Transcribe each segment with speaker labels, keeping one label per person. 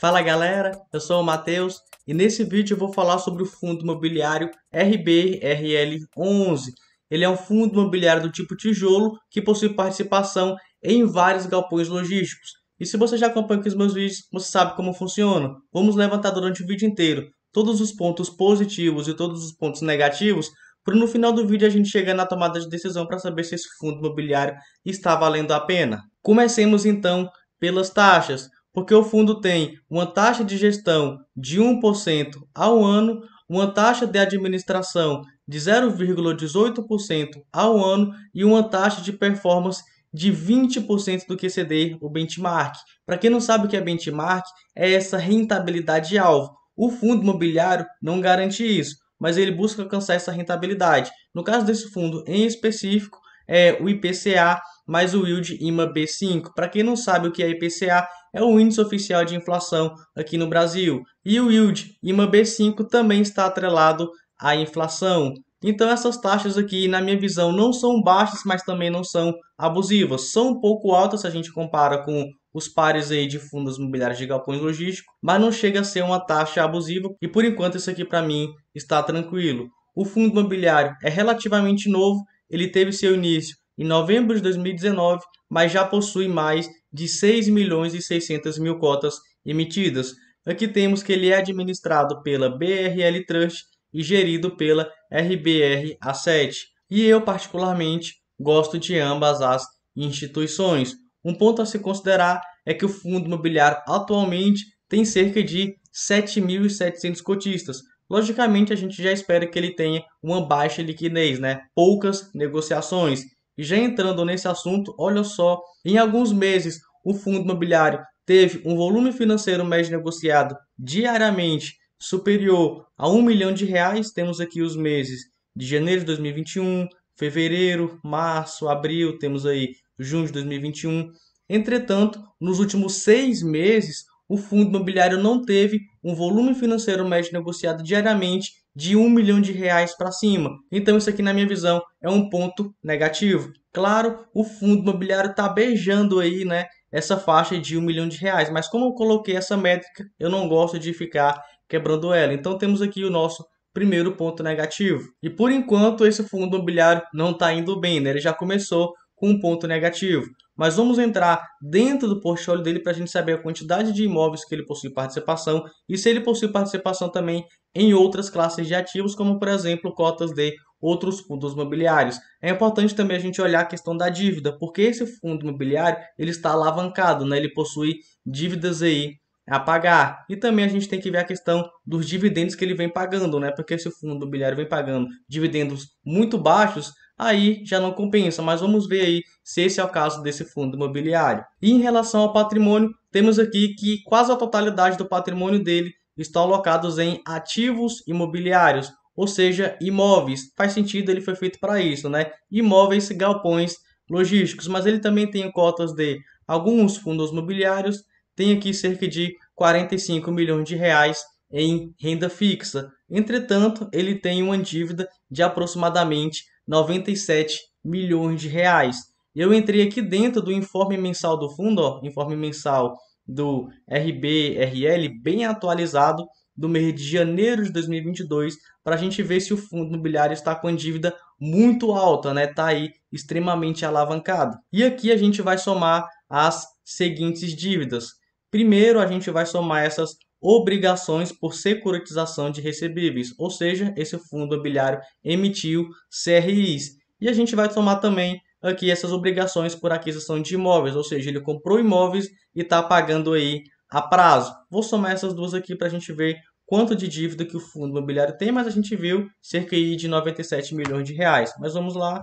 Speaker 1: Fala galera, eu sou o Matheus e nesse vídeo eu vou falar sobre o fundo imobiliário RBRL11. Ele é um fundo imobiliário do tipo tijolo que possui participação em vários galpões logísticos. E se você já acompanha aqui os meus vídeos, você sabe como funciona. Vamos levantar durante o vídeo inteiro todos os pontos positivos e todos os pontos negativos para no final do vídeo a gente chegar na tomada de decisão para saber se esse fundo imobiliário está valendo a pena. Comecemos então pelas taxas porque o fundo tem uma taxa de gestão de 1% ao ano, uma taxa de administração de 0,18% ao ano e uma taxa de performance de 20% do que exceder o benchmark. Para quem não sabe o que é benchmark, é essa rentabilidade alvo. O fundo imobiliário não garante isso, mas ele busca alcançar essa rentabilidade. No caso desse fundo em específico, é o IPCA mais o yield IMA B5. Para quem não sabe o que é IPCA, é o índice oficial de inflação aqui no Brasil. E o yield IMA B5 também está atrelado à inflação. Então essas taxas aqui, na minha visão, não são baixas, mas também não são abusivas. São um pouco altas se a gente compara com os pares aí de fundos imobiliários de galpões logísticos, mas não chega a ser uma taxa abusiva e por enquanto isso aqui para mim está tranquilo. O fundo imobiliário é relativamente novo, ele teve seu início em novembro de 2019, mas já possui mais de 6 milhões e 600 mil cotas emitidas. Aqui temos que ele é administrado pela BRL Trust e gerido pela RBR A7. E eu, particularmente, gosto de ambas as instituições. Um ponto a se considerar é que o fundo imobiliário atualmente tem cerca de 7.700 cotistas. Logicamente, a gente já espera que ele tenha uma baixa liquidez, né? poucas negociações. E já entrando nesse assunto, olha só, em alguns meses o fundo imobiliário teve um volume financeiro médio negociado diariamente superior a um milhão de reais. Temos aqui os meses de janeiro de 2021, fevereiro, março, abril, temos aí junho de 2021. Entretanto, nos últimos seis meses, o fundo imobiliário não teve um volume financeiro médio negociado diariamente de um milhão de reais para cima. Então isso aqui na minha visão é um ponto negativo. Claro, o fundo imobiliário está beijando aí, né, essa faixa de um milhão de reais. Mas como eu coloquei essa métrica, eu não gosto de ficar quebrando ela. Então temos aqui o nosso primeiro ponto negativo. E por enquanto esse fundo imobiliário não está indo bem, né? Ele já começou com um ponto negativo. Mas vamos entrar dentro do portfólio dele para a gente saber a quantidade de imóveis que ele possui participação e se ele possui participação também em outras classes de ativos, como por exemplo cotas de outros fundos imobiliários. É importante também a gente olhar a questão da dívida, porque esse fundo imobiliário ele está alavancado, né? ele possui dívidas aí a pagar. E também a gente tem que ver a questão dos dividendos que ele vem pagando, né? Porque esse fundo imobiliário vem pagando dividendos muito baixos, aí já não compensa, mas vamos ver aí se esse é o caso desse fundo imobiliário. E em relação ao patrimônio, temos aqui que quase a totalidade do patrimônio dele está alocados em ativos imobiliários, ou seja, imóveis. Faz sentido, ele foi feito para isso, né? Imóveis, galpões, logísticos, mas ele também tem cotas de alguns fundos imobiliários, tem aqui cerca de 45 milhões de reais em renda fixa. Entretanto, ele tem uma dívida de aproximadamente 97 milhões de reais. Eu entrei aqui dentro do informe mensal do fundo, ó, informe mensal do RBRL, bem atualizado, do mês de janeiro de 2022, para a gente ver se o fundo imobiliário está com dívida muito alta, né? Tá aí extremamente alavancado. E aqui a gente vai somar as seguintes dívidas. Primeiro, a gente vai somar essas obrigações por securitização de recebíveis, ou seja, esse fundo imobiliário emitiu CRIs. E a gente vai tomar também aqui essas obrigações por aquisição de imóveis, ou seja, ele comprou imóveis e está pagando aí a prazo. Vou somar essas duas aqui para a gente ver quanto de dívida que o fundo imobiliário tem, mas a gente viu cerca de 97 milhões de reais. Mas vamos lá.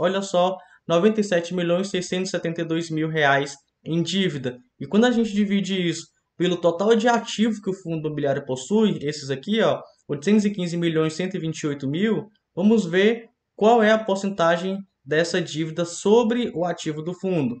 Speaker 1: Olha só, 97 milhões 672 mil reais em dívida. E quando a gente divide isso pelo total de ativo que o fundo imobiliário possui, esses aqui, ó, 815 milhões 128 mil, vamos ver qual é a porcentagem dessa dívida sobre o ativo do fundo.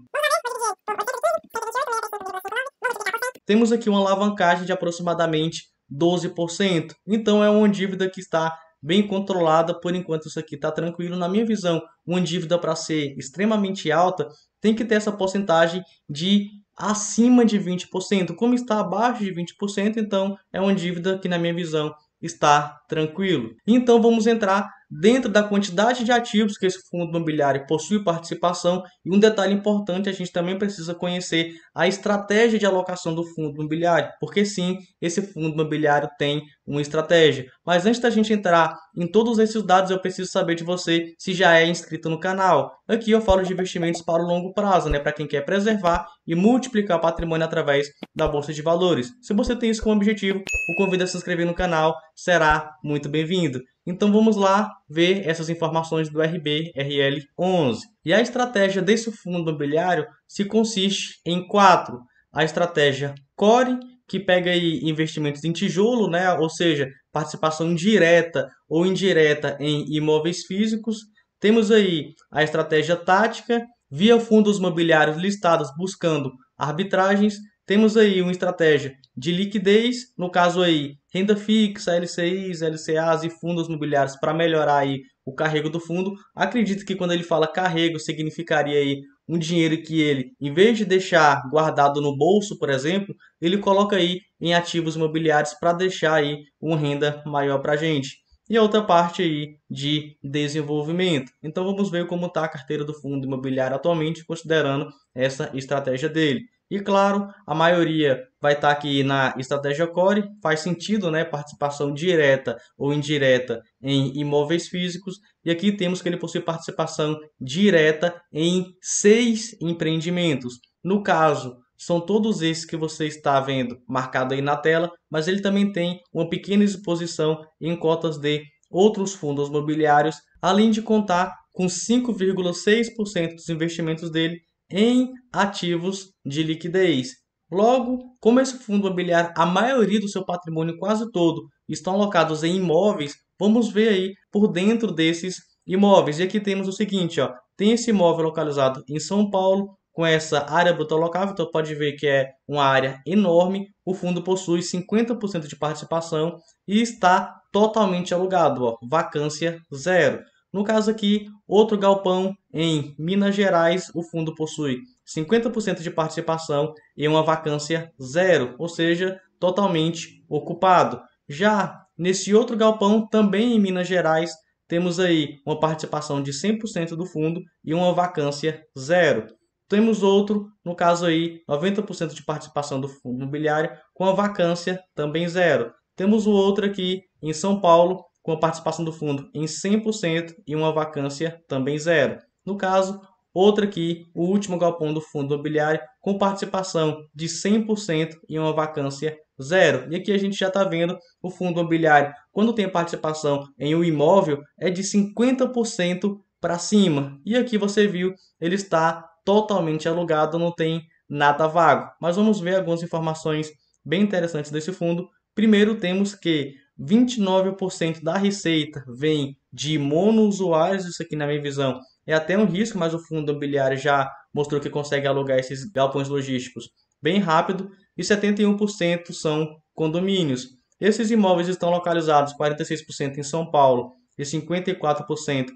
Speaker 1: Temos aqui uma alavancagem de aproximadamente 12%. Então é uma dívida que está bem controlada por enquanto isso aqui está tranquilo na minha visão. Uma dívida para ser extremamente alta tem que ter essa porcentagem de acima de 20%. Como está abaixo de 20%, então é uma dívida que, na minha visão, está tranquilo. Então vamos entrar dentro da quantidade de ativos que esse fundo imobiliário possui participação. E um detalhe importante, a gente também precisa conhecer a estratégia de alocação do fundo imobiliário, porque sim, esse fundo imobiliário tem uma estratégia. Mas antes da gente entrar em todos esses dados, eu preciso saber de você se já é inscrito no canal. Aqui eu falo de investimentos para o longo prazo, né, para quem quer preservar e multiplicar patrimônio através da bolsa de valores. Se você tem isso como objetivo, o convido a se inscrever no canal, será muito bem-vindo. Então vamos lá ver essas informações do RBRL11. E a estratégia desse fundo imobiliário se consiste em quatro. A estratégia Core, que pega aí investimentos em tijolo, né? ou seja, participação direta ou indireta em imóveis físicos. Temos aí a estratégia tática, via fundos imobiliários listados buscando arbitragens temos aí uma estratégia de liquidez, no caso aí, renda fixa, LCIs, LCAs e fundos imobiliários para melhorar aí o carrego do fundo. Acredito que quando ele fala carrego, significaria aí um dinheiro que ele, em vez de deixar guardado no bolso, por exemplo, ele coloca aí em ativos imobiliários para deixar aí uma renda maior para a gente. E a outra parte aí de desenvolvimento. Então vamos ver como está a carteira do fundo imobiliário atualmente, considerando essa estratégia dele. E claro, a maioria vai estar tá aqui na estratégia core, faz sentido, né? Participação direta ou indireta em imóveis físicos. E aqui temos que ele possui participação direta em seis empreendimentos. No caso, são todos esses que você está vendo marcado aí na tela, mas ele também tem uma pequena exposição em cotas de outros fundos mobiliários, além de contar com 5,6% dos investimentos dele em ativos de liquidez. Logo, como esse fundo imobiliário, a maioria do seu patrimônio, quase todo, estão alocados em imóveis, vamos ver aí por dentro desses imóveis. E aqui temos o seguinte, ó, tem esse imóvel localizado em São Paulo, com essa área bruta alocável, então pode ver que é uma área enorme. O fundo possui 50% de participação e está totalmente alugado, ó, vacância zero. No caso aqui, outro galpão em Minas Gerais, o fundo possui 50% de participação e uma vacância zero, ou seja, totalmente ocupado. Já nesse outro galpão, também em Minas Gerais, temos aí uma participação de 100% do fundo e uma vacância zero. Temos outro, no caso aí, 90% de participação do fundo imobiliário com a vacância também zero. Temos o outro aqui em São Paulo, com a participação do fundo em 100% e uma vacância também zero. No caso, outra aqui, o último galpão do fundo imobiliário com participação de 100% e uma vacância zero. E aqui a gente já está vendo o fundo imobiliário, quando tem participação em um imóvel, é de 50% para cima. E aqui você viu, ele está totalmente alugado, não tem nada vago. Mas vamos ver algumas informações bem interessantes desse fundo. Primeiro, temos que 29% da receita vem de monousuários, isso aqui na minha visão é até um risco, mas o fundo imobiliário já mostrou que consegue alugar esses galpões logísticos bem rápido e 71% são condomínios. Esses imóveis estão localizados 46% em São Paulo e 54%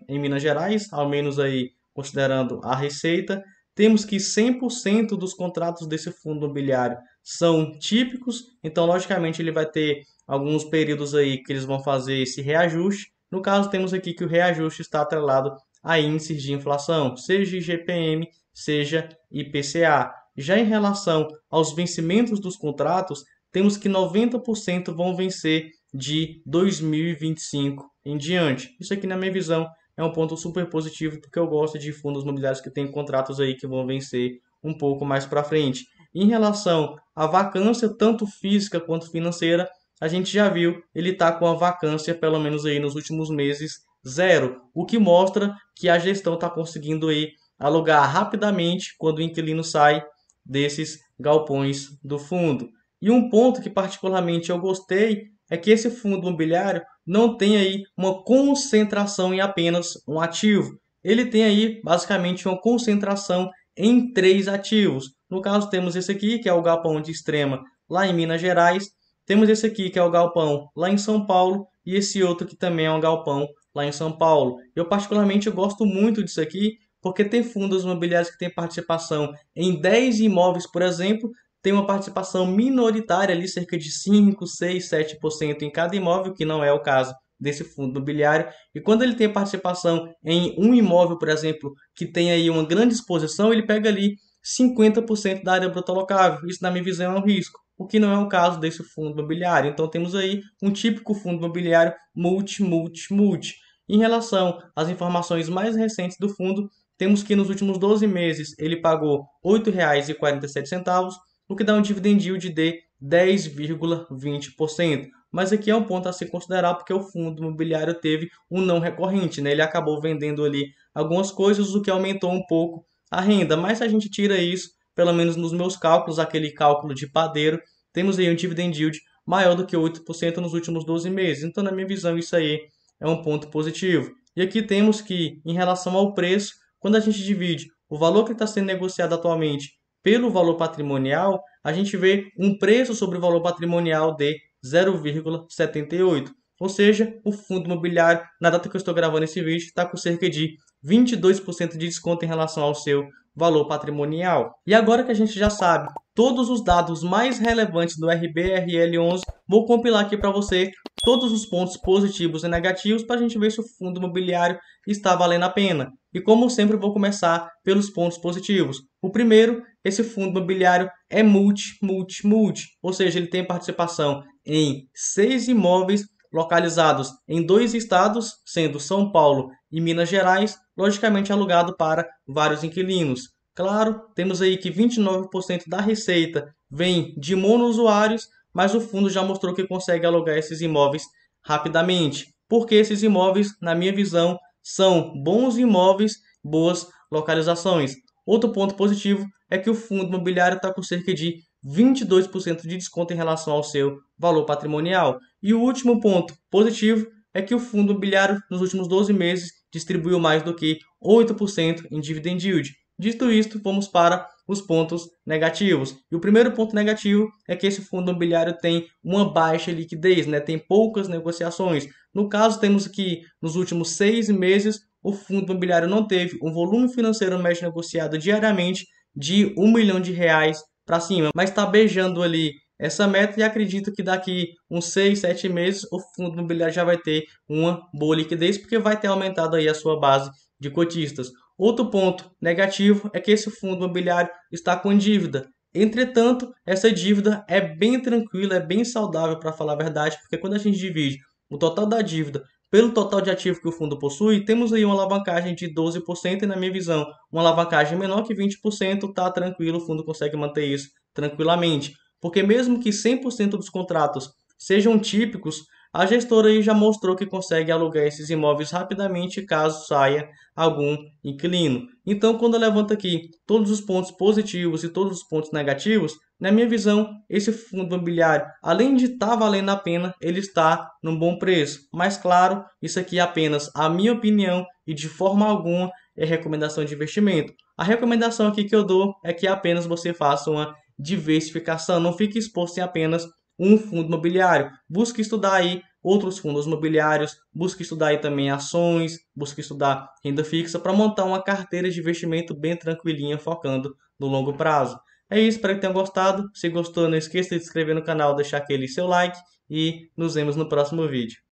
Speaker 1: em Minas Gerais, ao menos aí considerando a receita. Temos que 100% dos contratos desse fundo imobiliário são típicos, então logicamente ele vai ter alguns períodos aí que eles vão fazer esse reajuste. No caso, temos aqui que o reajuste está atrelado a índices de inflação, seja IGPM, seja IPCA. Já em relação aos vencimentos dos contratos, temos que 90% vão vencer de 2025 em diante. Isso aqui, na minha visão, é um ponto super positivo, porque eu gosto de fundos imobiliários que têm contratos aí que vão vencer um pouco mais para frente. Em relação à vacância, tanto física quanto financeira, a gente já viu, ele está com a vacância, pelo menos aí nos últimos meses, zero, o que mostra que a gestão está conseguindo aí alugar rapidamente quando o inquilino sai desses galpões do fundo. E um ponto que particularmente eu gostei é que esse fundo imobiliário não tem aí uma concentração em apenas um ativo. Ele tem aí basicamente uma concentração em três ativos. No caso, temos esse aqui, que é o galpão de extrema lá em Minas Gerais. Temos esse aqui, que é o galpão lá em São Paulo. E esse outro que também é um galpão lá em São Paulo. Eu particularmente eu gosto muito disso aqui, porque tem fundos imobiliários que têm participação em 10 imóveis, por exemplo, tem uma participação minoritária ali, cerca de 5, 6, 7% em cada imóvel, que não é o caso desse fundo imobiliário. E quando ele tem participação em um imóvel, por exemplo, que tem aí uma grande exposição, ele pega ali 50% da área bruta alocável. Isso, na minha visão, é um risco, o que não é o caso desse fundo imobiliário. Então, temos aí um típico fundo imobiliário multi, multi, multi. Em relação às informações mais recentes do fundo, temos que nos últimos 12 meses ele pagou R$ 8,47, o que dá um dividend yield de 10,20%. Mas aqui é um ponto a se considerar porque o fundo imobiliário teve um não recorrente, né? Ele acabou vendendo ali algumas coisas, o que aumentou um pouco a renda, mas se a gente tira isso, pelo menos nos meus cálculos, aquele cálculo de padeiro, temos aí um dividend yield maior do que 8% nos últimos 12 meses. Então, na minha visão, isso aí é um ponto positivo. E aqui temos que, em relação ao preço, quando a gente divide o valor que está sendo negociado atualmente pelo valor patrimonial, a gente vê um preço sobre o valor patrimonial de 0,78. Ou seja, o fundo imobiliário, na data que eu estou gravando esse vídeo, está com cerca de 22% de desconto em relação ao seu valor patrimonial. E agora que a gente já sabe todos os dados mais relevantes do RBRL11, vou compilar aqui para você todos os pontos positivos e negativos para a gente ver se o fundo imobiliário está valendo a pena. E como sempre, vou começar pelos pontos positivos. O primeiro, esse fundo imobiliário é multi, multi, multi, ou seja, ele tem participação em seis imóveis localizados em dois estados, sendo São Paulo e Minas Gerais, logicamente alugado para vários inquilinos. Claro, temos aí que 29% da receita vem de monousuários, mas o fundo já mostrou que consegue alugar esses imóveis rapidamente, porque esses imóveis, na minha visão, são bons imóveis, boas localizações. Outro ponto positivo é que o fundo imobiliário está com cerca de 22% de desconto em relação ao seu valor patrimonial. E o último ponto positivo é que o fundo imobiliário nos últimos 12 meses distribuiu mais do que 8% em dividend yield. Dito isto, vamos para os pontos negativos. E o primeiro ponto negativo é que esse fundo imobiliário tem uma baixa liquidez, né? tem poucas negociações. No caso, temos que nos últimos seis meses o fundo imobiliário não teve um volume financeiro médio negociado diariamente de 1 milhão de reais para cima, mas está beijando ali essa meta e acredito que daqui uns 6, 7 meses o fundo imobiliário já vai ter uma boa liquidez porque vai ter aumentado aí a sua base de cotistas. Outro ponto negativo é que esse fundo imobiliário está com dívida. Entretanto, essa dívida é bem tranquila, é bem saudável para falar a verdade, porque quando a gente divide o total da dívida pelo total de ativos que o fundo possui, temos aí uma alavancagem de 12% e, na minha visão, uma alavancagem menor que 20%, está tranquilo, o fundo consegue manter isso tranquilamente. Porque mesmo que 100% dos contratos sejam típicos, a gestora já mostrou que consegue alugar esses imóveis rapidamente caso saia algum inquilino. Então, quando eu levanto aqui todos os pontos positivos e todos os pontos negativos, na minha visão, esse fundo imobiliário, além de estar tá valendo a pena, ele está num bom preço. Mas claro, isso aqui é apenas a minha opinião e de forma alguma é recomendação de investimento. A recomendação aqui que eu dou é que apenas você faça uma diversificação, não fique exposto em apenas um fundo imobiliário. Busque estudar aí outros fundos imobiliários, busque estudar aí também ações, busque estudar renda fixa para montar uma carteira de investimento bem tranquilinha, focando no longo prazo. É isso, espero que tenham gostado. Se gostou, não esqueça de se inscrever no canal, deixar aquele seu like e nos vemos no próximo vídeo.